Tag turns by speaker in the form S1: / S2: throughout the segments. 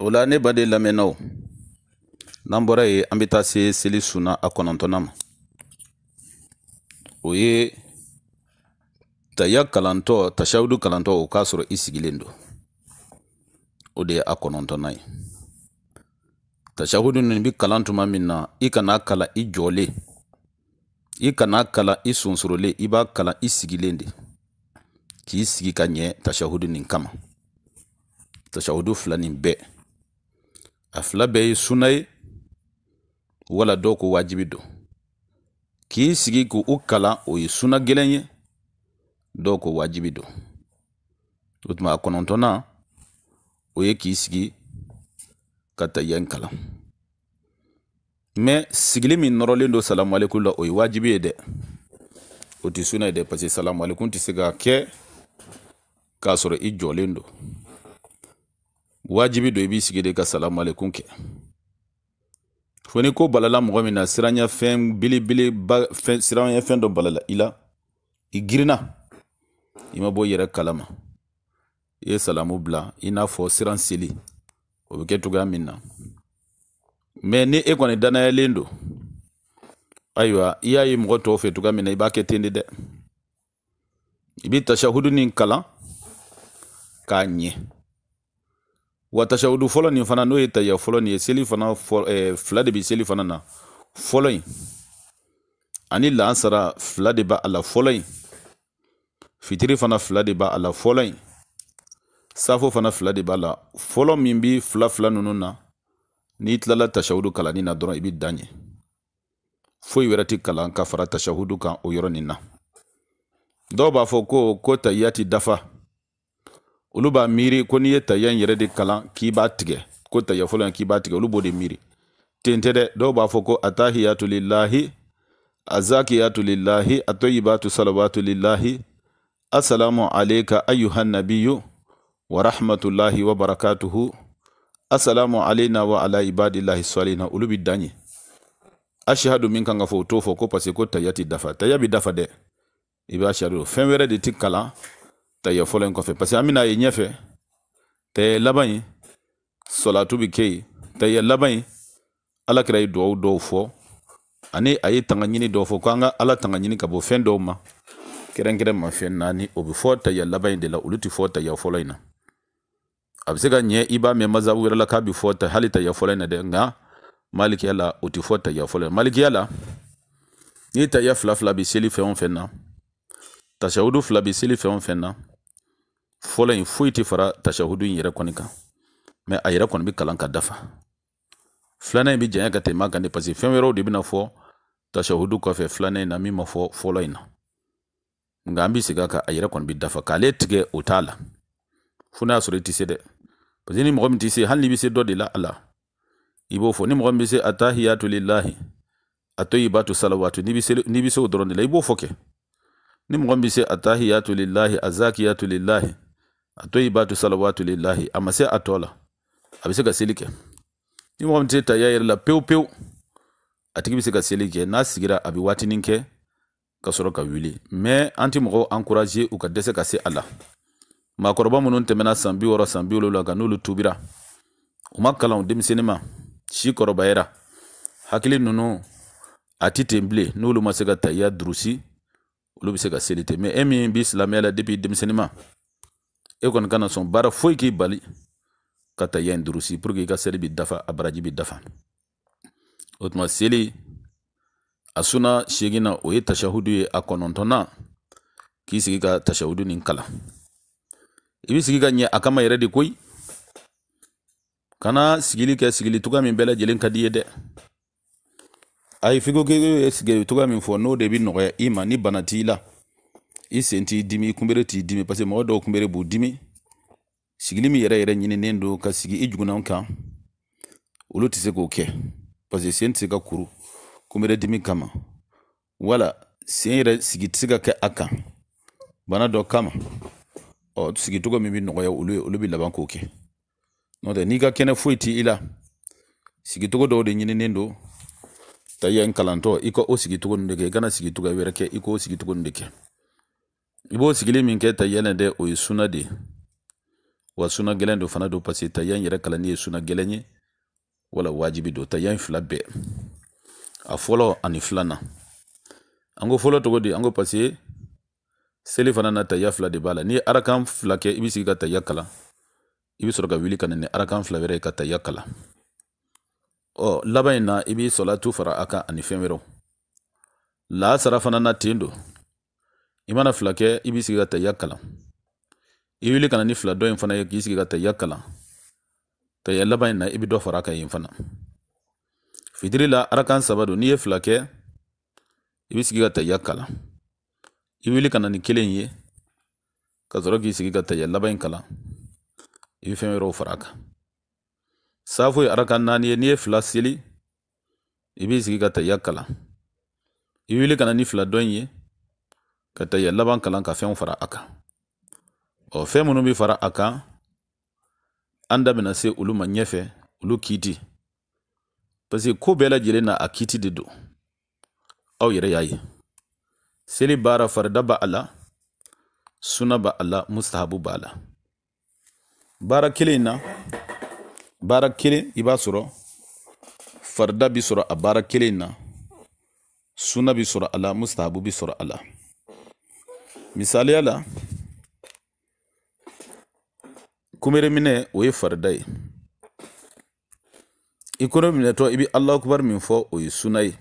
S1: o la ne baden lamɛnnaw n'an bɔra ye an bɛ taa se seli sunna a kɔnɔntɔnnan ma o ye taya kalantɔ tasawudu kalantɔ o k'a sɔrɔ i sigilen don o de ye a kɔnɔntɔnnan ye tasahudu nin bi kalan tuma min na i kana kala i jɔlen i kana kala i sonsorolen i b'a kalan i sigilen de k'i sigi ka ɲɛ tasahudu nin kama tasahudu fila nin bɛɛ a fila bɛɛ ye suna ye wala dɔw ko wajibi don k'i sigi k'u kalan o ye suna gɛlɛn ye dɔw ko wajibi don o tuma a kɔnɔntɔnna o ye k'i sigi ka tahiya kalan mɛ sigili min nɔrɔlen don salamualekum la o ye wajibi ye dɛ o tɛ sunna ye dɛ parce que salamualekum tɛ se ka kɛ k'a sɔrɔ i jɔlen don wajibi don i b'i sigi de ka salamalekun kɛ fo ko balala mɔgɔ min na siranya fɛn belebeleba fɛn siranya fɛn dɔ balala i la i girinna i ma bɔ i yɛrɛ kalama i ye salamu bila i n'a fɔ siran seli o bɛ kɛ cogoya min na mɛ ni e kɔni danayalen don ayiwa i y'a ye mɔgɔ tɔw fɛ cogoya min na i b'a kɛ ten de dɛ i bɛ tasahudu nin kalan k'a ɲɛ wa tasawudu fɔlɔ nin fana n'o ye tahiya fɔlɔ seli fana fila eh, de bɛ seli fana na fɔlɔ ani lansara fila de b'a ala fɔlɔ fitiri fana fila de b'a ala fɔlɔ safo fana fila de b'a la fɔlɔ mimbi bi fila nununa ninnu na n'i tilala tasawudu kalanni na dɔrɔn ibi danye dan ɲɛ foyi wɛrɛ ti kalan ka fara tasawudu kan o yɔrɔ nin na dɔw b'a fɔ ko ko tahiya ti dafa olu b'a miiri ko n'i ye tahiya in yɛrɛ de kalan k'i b'a tigɛ ko tahiya fɔlɔ in k'i b'a tigɛ olu b'o de miiri ten tɛ dɛ dɔw b'a fɔ ko atahiyatu lillahi azakiyatu lillahi atoyibatu salawatu lillahi assalamu alayka ayuha nabiyyu wa rahmatullahi wa alayna wa ala ibadillahi salihina olu bi dan ashihadu min kan ka fɔ o t'o fɔ ko parce ko tahiya ti dafa tahiya bi dafa dɛ i b'a ashihadu fɛn wɛrɛ de ti kalan tayya fɔlɔ in kɔfɛ parce que an bɛna ye ɲɛfɛ tayya laban in sɔlatu bɛ kɛ yen tayya laban in ala kɛra ye duwawu dɔw fɔ ani a ye tanga ɲini dɔw fɔ k'an ka ala tanga ɲini ka bɔ fɛn dɔw ma kɛrɛnkɛrɛn ma fɛn naani o bɛ fɔ tayya laban in de la olu tɛ fɔ tayya fɔlɔ in na a bɛ se ka ɲɛ i b'a mɛn mazabu wɛrɛ la k'a bi fɔ ta hali tayya fɔlɔ in na dɛ nka malikiya la o tɛ fɔ tayya fɔlɔ in malikiya la ni tayya fila fila bi seli fɛn o fɛn na tasawudu fila bɛ seli fɛn o fɛn na fɔlɔ in foyi tɛ fara tashahudu in yɛrɛ kɔni kan mɛ a yɛrɛ kɔni bɛ kalan ka dafa filanan in bɛ janya ka tɛmɛ a kan de parce que fɛn wɛrɛw de bɛna fɔ tashahudu kɔfɛ filanan in na min ma fɔ fɔlɔ in na nka an bɛ segin a a yɛrɛ kɔni bɛ dafa k'ale tigɛ o t'a la fo n'a sɔrɔ i tɛ se dɛ parce ni mɔgɔ min tɛ se hali n'i bɛ se dɔ de la a la i b'o fɔ ni mɔgɔ min bɛ se atahiyatu ta hiyatu lilahi a to y'i salawatu n'i bi se n'i bɛ se o dɔrɔn de la i b'o fɔ kɛ ni mɔgɔ min bɛ se atahiyatu ta hiyatu lilahi a lilahi a batu salawatu lillahi amma sai a tola a bi se ka seli kɛ ni mɔgɔ min tɛ ta ya yɛrɛ la pewu pewu a tigi bi se ka seli kɛ n'a sigira a bi waatinin kɛ ka sɔrɔ ka wuli mɛ encourager u ka dɛsɛ ka se a la maakɔrɔba minnu tɛmɛna san bi wɔɔrɔ san bi wolonwula kan n'olu tubira u ma kalan denmisɛnnin ma era hakili nunu ati temble nulu bilen n'olu ma se ka ta iya durusi olu bɛ se ka seli ten depi denmisɛnnin ma e kɔni kana sɔn baara foyi k'i bali ka ta yan durusi pour que i ka seli bi dafa a baraji bi dafa o tuma seli a suna segin na o ye tashahudu ye a kɔnɔntɔnna k'i sigi ka tashahudu nin kalan i bi sigi ka ɲɛ a kama yɛrɛ de koyi kana sigili kɛ sigili cogoya min bɛɛ lajɛlen ka di ye dɛ ayi fiko k'e ye sigili cogoya min fɔ n'o de bi nɔgɔya i ma ni bana t'i la i sen t'i dimi i kunbere t'i dimi parce que mɔgɔ dɔw kunbere b'u dimi sigili min yɛrɛ yɛrɛ ɲininen don ka sigi i jugunaw kan olu tɛ se k'o kɛ parce que sen tɛ se ka kuru kunbere dimi kama wala sen yɛrɛ sigi tɛ se ka kɛ a kan bana dɔ kama ɔ sigitogo min bɛ nɔgɔya olu ye olu bɛ laban k'o kɛ n'o tɛ n'i ka kɛnɛ foyi t'i la sigitogo dɔw de ɲininen don ta yan kalantɔ i ka o sigitogo ninnu de kɛ i kana sigitogo wɛrɛ kɛ i k'o sigitogo ninnu de kɛ i b'o sigili min kɛ tayyɛlɛn dɛ o ye suna de wa suna gɛlɛn do fana do parce que tayyɛn yɛrɛ kalani ye suna gɛlɛn ye wala wajibi do tayyɛn fila bɛɛ a fɔlɔ ani filanan an ko fɔlɔ cogo di an ko parce que seli fana na tayya fila de b'a la n'i ye arakan fila kɛ i bɛ sigi ka tayya kalan i bɛ sɔrɔ ka wuli ka na ni arakan fila wɛrɛ ye ka tayya kalan ɔ laban in na i b'i sɔlatu fara a kan ani fɛn wɛrɛw laasara fana na ten don i mana fila kɛ i b'i sigi ka tahiya kalan i wuli kana ni fila dɔ in fana ye k'i sigi ka tahiya kalan tahiya laban in na i bi dɔ fara kan yen fana fitiri la arakan saba don n'i ye fila kɛ i bi sigi ka tahiya kalan i wuli kana ni kelen ye ka sɔrɔ k'i sigi ka tahiya laban in kalan i bi fɛn wɛrɛw fara kan safo ye arakan naani ye n'i ye fila seli i b'i sigi ka tahiya kalan i wuli kana ni fila dɔ in ye ka taa yɛlɛ laban kalan ka fɛnw fara a kan ɔ fɛn minnu bɛ fara a kan an da bɛna se olu ma ɲɛfɛ olu kiti parce que bɛɛ lajɛlen na a kiti de don aw yɛrɛ y'a ye seli baara farida b'a la suna b'a la mustahabu b'a la baara kelen na baara kelen i b'a sɔrɔ farida bi sɔrɔ a baara kelen na suna bi sɔrɔ a la mustahabu bi sɔrɔ a la Misaliya la kumere o ye farida ye i kɔnɔ minɛtɔ i bɛ alahu min fɔ o ye suna ye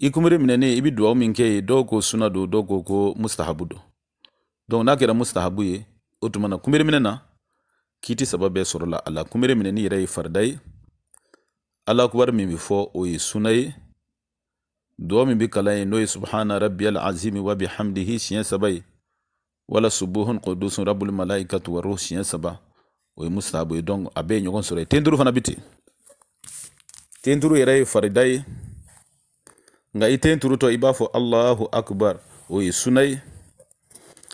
S1: i kunbere minɛnen i bɛ duwawu min kɛ ye dɔw ko suna don dɔw ko ko mustahabu don donc n'a kɛra mustahabu ye o tuma na na k'i saba bɛɛ sɔrɔ a la kunbere minɛni yɛrɛ ye farida ye alahu min bɛ fɔ o ye suna ye domin bi kalai noy subhana rabbiyal azimi wa bihamdihi shiyan sabai wala subuhun qudusun rabbul malaikatu wa ruh shiyan saba o a don abe nyogon sore tenduru fana biti tenduru yare faridai nga itenturu to b'a fɔ allahu akbar o ye sunai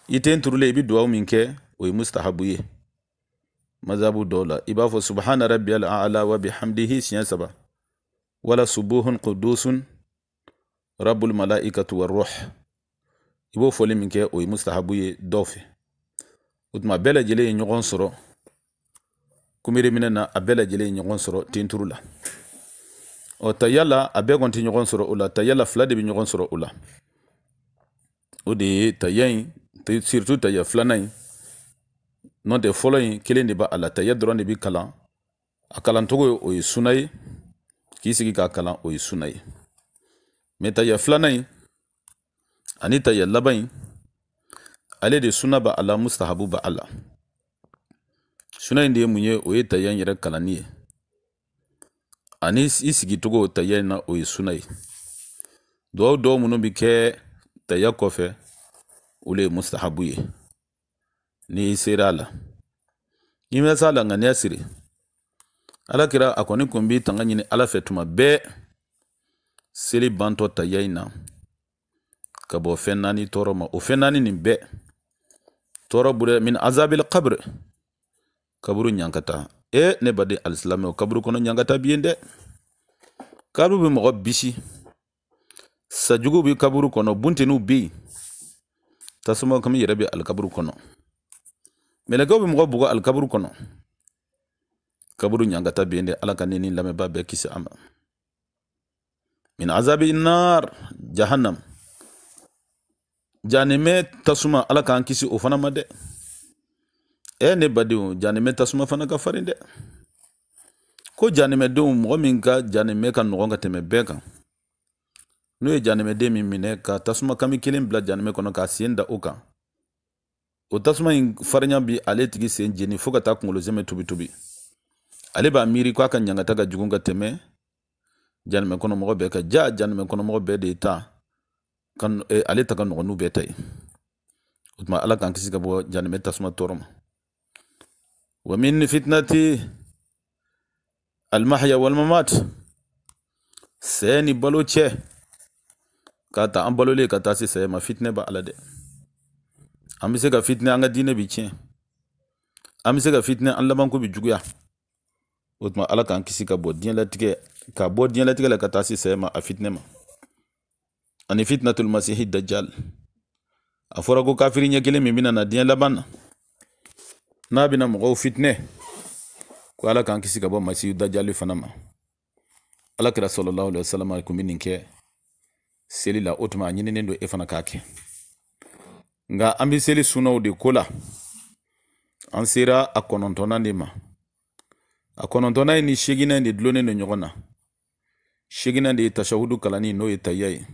S1: itenturu le bi duwawu min kɛ o ye mustahabu ye mazabu dɔw la i b'a fɔ subhana rabbiyal a'la wa bihamdihi siɲɛ saba wala subuhun qudusun rabul malaikatu waruh i b'o fɔli min kɛ o ye mustahabu ye dɔw fɛ o tuma bɛɛ lajɛlen ye ɲɔgɔn sɔrɔ kumiri minɛ na a bɛɛ lajɛlen ye ɲɔgɔn sɔrɔ tenturu la ɔ tayala a bɛɛ kɔni tɛ ɲɔgɔn sɔrɔ o la tayala fila de bɛ ɲɔgɔn sɔrɔ o la o de ye taya in surtout taya filanan in n'o tɛ fɔlɔ in kelen de b'a la taya dɔrɔn de bɛ kalan a kalancogo o ye suna ye k'i sigi k'a kalan o ye suna ye meta ya flanai anita ya labai ale de suna ba ala mustahabu ba ala suna in de ye mun ye o ye taya in yɛrɛ ani i sigicogo taya in na o ye suna ye duwawu dɔw minnu bi ke taya kɔfɛ ule mustahabu ye ni i n'i ma s'a la ŋaniya ala kira akoni kumbi tanganyini ala fetuma be seli bantɔ taya in na ka bɔ fɛn naani tɔɔrɔ ma o fɛn naani nin bɛɛ tɔɔrɔ burɛ min azabil kabiri kaburu ɲankata e ne baden alisilamɛw kaburu kɔnɔ ɲankata bi dɛ kaburu bɛ mɔgɔ bisi sajugu bɛ kaburu kɔnɔ bunteniw bɛ yen tasuma kami yɛrɛ bɛ alikaburu kɔnɔ mɛlɛkɛw bɛ mɔgɔ bugɔ alikaburu kɔnɔ kaburu ɲankata bi dɛ ala ka ne ni lamɛnbaa bɛɛ kisi a ma min azabi nar jahannam janime tasuma ala k'an kisi o fana ma dɛ e ne badenw janime tasuma fana ka farin dɛ ko janimɛdenw mɔgɔ min ka janimɛ ka nɔgɔn ka tɛmɛ bɛɛ kan n'u ye janimɛden min minɛ ka tasuma kami kelen bila janimɛ kɔnɔ k'a sen da o kan o tasuma in farinya bi ale tigi sen jeni fɔɔ ka taa kungolo zɛmɛ tubi tubi ale b'a miiri ko a ka ɲangata ka jugun ka tɛmɛ jan me kono mɔgɔ bɛɛ ka ja jan me kono mɔgɔ bɛɛ de ta kan ale ta ka nɔgɔ n'u bɛɛ ta ye o tuma ala k'an kisi ka bɔ janimɛ tasuma tɔɔrɔ ma wa min fitnati almahya walmamat sɛɛ ni balo cɛ k'a ta an balolen ka taa se sɛɛ ma fitinɛ ba ala dɛ an bɛ se ka fitinɛ an ka diinɛ bi tiɲɛ an bɛ se ka fitinɛ an labanko bi juguya o tuma ala k'an kisi ka bɔ diɲɛlatigɛ ka bɔ diɲɛlatigɛ la ka taa se saya ma a fitinɛ ma ani fitinatul masihi dajjal a fɔra ko kafiri ɲɛ kelen min bɛna na diɲɛ laban na n'a bɛna mɔgɔw fitinɛ ko ala k'an kisi ka bɔ masihu dajjali fana ma ala kira sɔlɔlahu alaihi wasallam kun bɛ nin kɛ seli la o tuma a ɲininen don e fana k'a kɛ nka an bɛ seli sunnaw de ko la an sera a kɔnɔntɔnnan de ma a kɔnɔntɔnna ye ni segina ye de dulonnen don ɲɔgɔn na segina de ye tasahudu kalanni n'o ye tahiya ye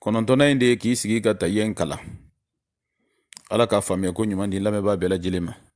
S1: kɔnɔntɔnna ye de ye k'i sigi ka tahiya in kalan ala k'a faamuya ko ɲuman di lamɛnbaa bɛɛ lajɛlen ma